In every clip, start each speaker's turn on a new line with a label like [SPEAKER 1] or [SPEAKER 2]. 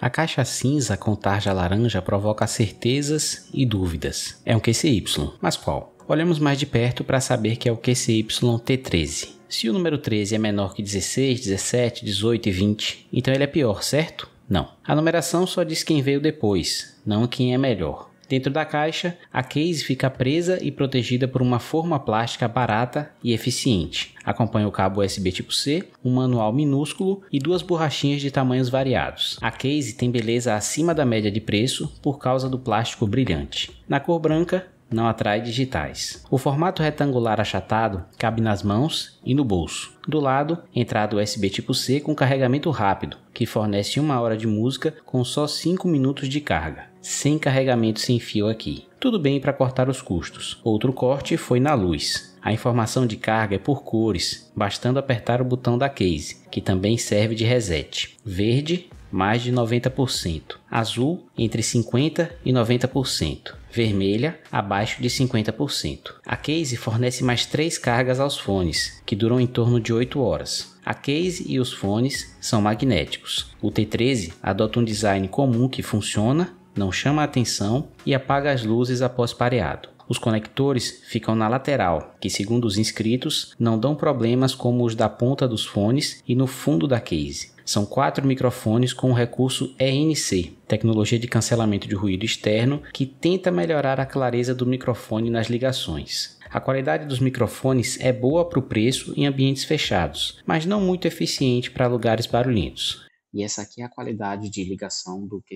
[SPEAKER 1] A caixa cinza com tarja laranja provoca certezas e dúvidas. É um QCY, mas qual? Olhamos mais de perto para saber que é o QCY T13. Se o número 13 é menor que 16, 17, 18 e 20, então ele é pior, certo? Não. A numeração só diz quem veio depois, não quem é melhor. Dentro da caixa, a case fica presa e protegida por uma forma plástica barata e eficiente. Acompanha o cabo USB tipo C, um manual minúsculo e duas borrachinhas de tamanhos variados. A case tem beleza acima da média de preço por causa do plástico brilhante. Na cor branca, não atrai digitais. O formato retangular achatado cabe nas mãos e no bolso. Do lado, entrada USB tipo C com carregamento rápido, que fornece uma hora de música com só 5 minutos de carga sem carregamento sem fio aqui. Tudo bem para cortar os custos. Outro corte foi na luz. A informação de carga é por cores, bastando apertar o botão da case, que também serve de reset. Verde, mais de 90%. Azul, entre 50% e 90%. Vermelha, abaixo de 50%. A case fornece mais três cargas aos fones, que duram em torno de 8 horas. A case e os fones são magnéticos. O T13 adota um design comum que funciona não chama a atenção e apaga as luzes após pareado. Os conectores ficam na lateral, que, segundo os inscritos, não dão problemas como os da ponta dos fones e no fundo da case. São quatro microfones com o recurso ENC, tecnologia de cancelamento de ruído externo, que tenta melhorar a clareza do microfone nas ligações. A qualidade dos microfones é boa para o preço em ambientes fechados, mas não muito eficiente para lugares barulhentos. E essa aqui é a qualidade de ligação do t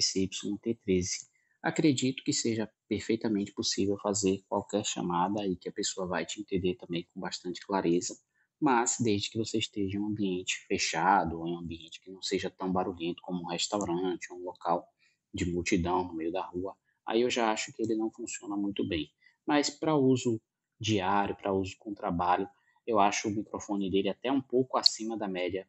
[SPEAKER 1] 13 Acredito que seja perfeitamente possível fazer qualquer chamada e que a pessoa vai te entender também com bastante clareza, mas desde que você esteja em um ambiente fechado, ou em um ambiente que não seja tão barulhento como um restaurante, um local de multidão no meio da rua, aí eu já acho que ele não funciona muito bem. Mas para uso diário, para uso com trabalho, eu acho o microfone dele até um pouco acima da média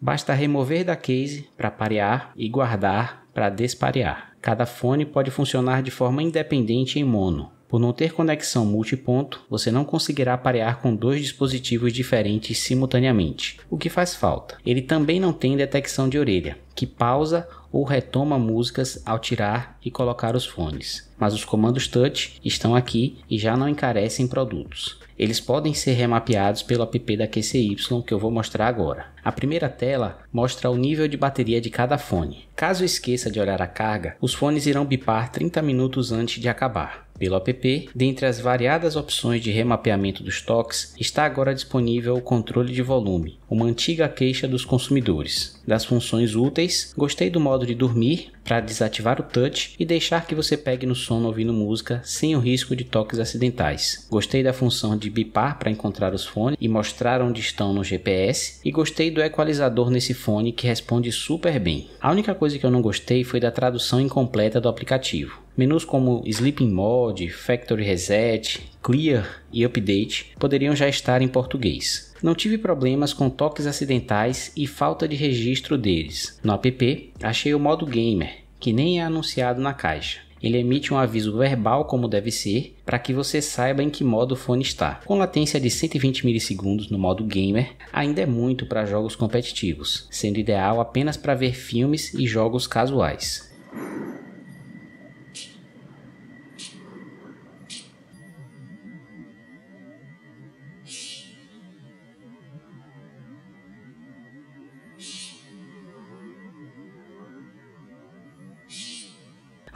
[SPEAKER 1] Basta remover da case para parear e guardar para desparear. Cada fone pode funcionar de forma independente em mono. Por não ter conexão multiponto, você não conseguirá parear com dois dispositivos diferentes simultaneamente, o que faz falta. Ele também não tem detecção de orelha, que pausa ou retoma músicas ao tirar e colocar os fones. Mas os comandos touch estão aqui e já não encarecem produtos. Eles podem ser remapeados pelo app da QCY que eu vou mostrar agora. A primeira tela mostra o nível de bateria de cada fone. Caso esqueça de olhar a carga, os fones irão bipar 30 minutos antes de acabar. Pelo app, dentre as variadas opções de remapeamento dos toques, está agora disponível o controle de volume, uma antiga queixa dos consumidores das funções úteis, gostei do modo de dormir para desativar o touch e deixar que você pegue no sono ouvindo música sem o risco de toques acidentais. Gostei da função de bipar para encontrar os fones e mostrar onde estão no GPS e gostei do equalizador nesse fone que responde super bem. A única coisa que eu não gostei foi da tradução incompleta do aplicativo. Menus como Sleeping Mode, Factory Reset, Clear e Update poderiam já estar em português. Não tive problemas com toques acidentais e falta de registro deles. No app, achei o modo Gamer, que nem é anunciado na caixa. Ele emite um aviso verbal como deve ser, para que você saiba em que modo o fone está. Com latência de 120 milissegundos no modo gamer, ainda é muito para jogos competitivos, sendo ideal apenas para ver filmes e jogos casuais.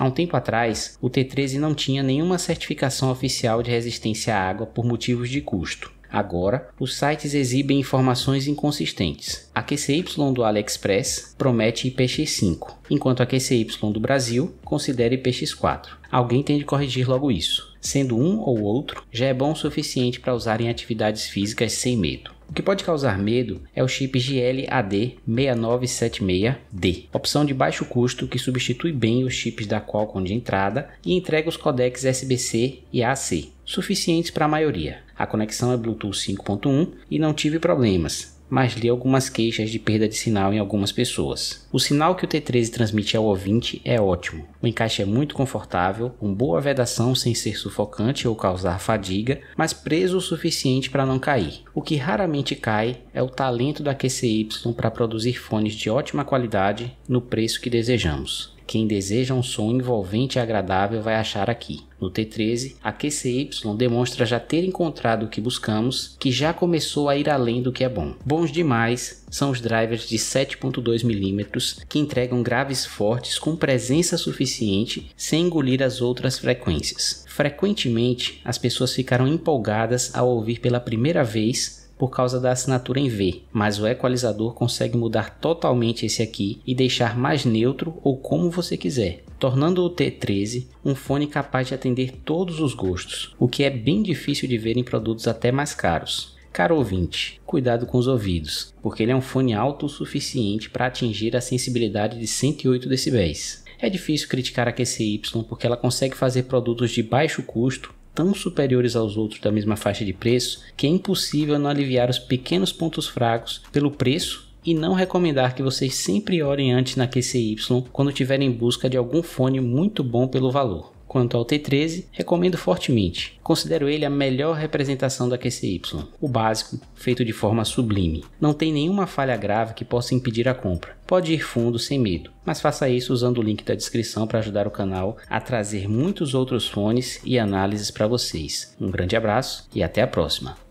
[SPEAKER 1] Há um tempo atrás, o T13 não tinha nenhuma certificação oficial de resistência à água por motivos de custo. Agora, os sites exibem informações inconsistentes. A QCY do AliExpress promete IPX5, enquanto a QCY do Brasil considera IPX4. Alguém tem de corrigir logo isso. Sendo um ou outro, já é bom o suficiente para usar em atividades físicas sem medo. O que pode causar medo é o chip GLAD6976D, opção de baixo custo que substitui bem os chips da Qualcomm de entrada e entrega os codecs SBC e AC, suficientes para a maioria. A conexão é Bluetooth 5.1 e não tive problemas, mas li algumas queixas de perda de sinal em algumas pessoas. O sinal que o T13 transmite ao ouvinte é ótimo. O encaixe é muito confortável, com boa vedação sem ser sufocante ou causar fadiga, mas preso o suficiente para não cair. O que raramente cai é o talento da QCY para produzir fones de ótima qualidade no preço que desejamos. Quem deseja um som envolvente e agradável vai achar aqui. No T13, a QCY demonstra já ter encontrado o que buscamos, que já começou a ir além do que é bom. Bons demais são os drivers de 7.2mm que entregam graves fortes com presença suficiente sem engolir as outras frequências. Frequentemente, as pessoas ficaram empolgadas ao ouvir pela primeira vez por causa da assinatura em V, mas o equalizador consegue mudar totalmente esse aqui e deixar mais neutro ou como você quiser, tornando o T13 um fone capaz de atender todos os gostos, o que é bem difícil de ver em produtos até mais caros. Caro ouvinte, cuidado com os ouvidos, porque ele é um fone alto o suficiente para atingir a sensibilidade de 108 decibéis. É difícil criticar a QCY porque ela consegue fazer produtos de baixo custo tão superiores aos outros da mesma faixa de preço que é impossível não aliviar os pequenos pontos fracos pelo preço e não recomendar que vocês sempre olhem antes na QCY quando estiverem em busca de algum fone muito bom pelo valor. Quanto ao T13, recomendo fortemente. Considero ele a melhor representação da QCY, o básico, feito de forma sublime. Não tem nenhuma falha grave que possa impedir a compra. Pode ir fundo sem medo, mas faça isso usando o link da descrição para ajudar o canal a trazer muitos outros fones e análises para vocês. Um grande abraço e até a próxima.